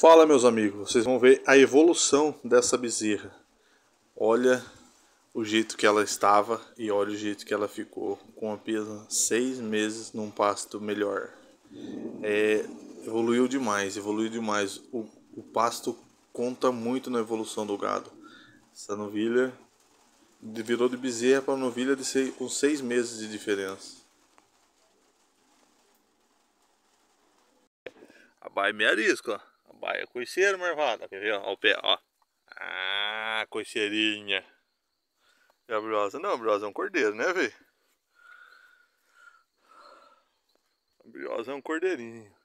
Fala, meus amigos, vocês vão ver a evolução dessa bezerra. Olha o jeito que ela estava e olha o jeito que ela ficou com apenas seis meses num pasto melhor. É, evoluiu demais, evoluiu demais. O, o pasto conta muito na evolução do gado. Essa novilha virou de bezerra para novilha de seis, com seis meses de diferença. Vai me arisco, ó baia é coiceira, marvada. Quer ver? Ó, o pé, ó. Ah, coiceirinha. E a briosa não, a briosa é um cordeiro, né, velho? A briosa é um cordeirinho.